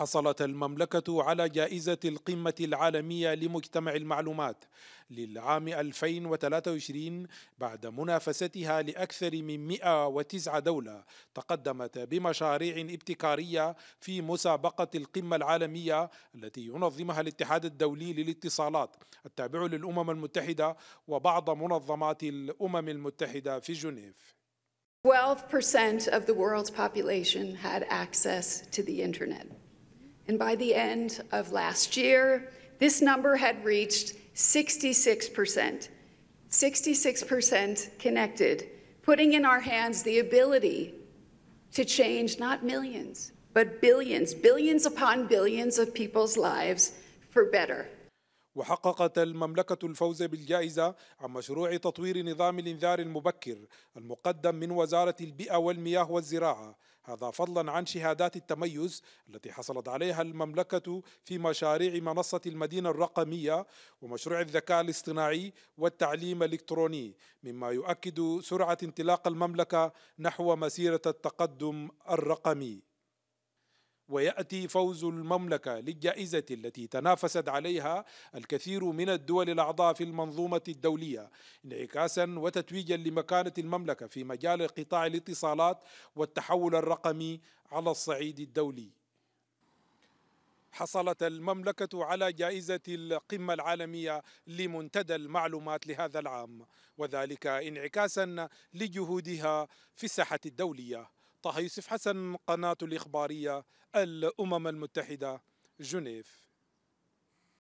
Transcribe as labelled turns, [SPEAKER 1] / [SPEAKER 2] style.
[SPEAKER 1] حصلت المملكة على جائزة القمة العالمية لمجتمع المعلومات للعام 2023 بعد منافستها لأكثر من 109 دولة تقدمت بمشاريع ابتكارية في مسابقة القمة العالمية التي ينظمها الاتحاد الدولي للاتصالات التابع للأمم المتحدة وبعض منظمات الأمم المتحدة في جنيف
[SPEAKER 2] 12% of the world's population had access to the internet. And by the end of last year, this number had reached 66%. 66% connected, putting in our hands the ability to change not millions, but billions, billions upon billions of people's lives for better.
[SPEAKER 1] وحققت المملكة الفوز بالجائزة عن مشروع تطوير نظام الإنذار المبكر المقدم من وزارة البيئة والمياه والزراعة هذا فضلا عن شهادات التميز التي حصلت عليها المملكة في مشاريع منصة المدينة الرقمية ومشروع الذكاء الاصطناعي والتعليم الإلكتروني مما يؤكد سرعة انطلاق المملكة نحو مسيرة التقدم الرقمي وياتي فوز المملكه للجائزه التي تنافست عليها الكثير من الدول الاعضاء في المنظومه الدوليه انعكاسا وتتويجا لمكانه المملكه في مجال قطاع الاتصالات والتحول الرقمي على الصعيد الدولي حصلت المملكة على جائزة القمة العالمية لمنتدى المعلومات لهذا العام وذلك انعكاسا لجهودها في الساحة الدولية طه يوسف حسن قناة الإخبارية الأمم المتحدة جنيف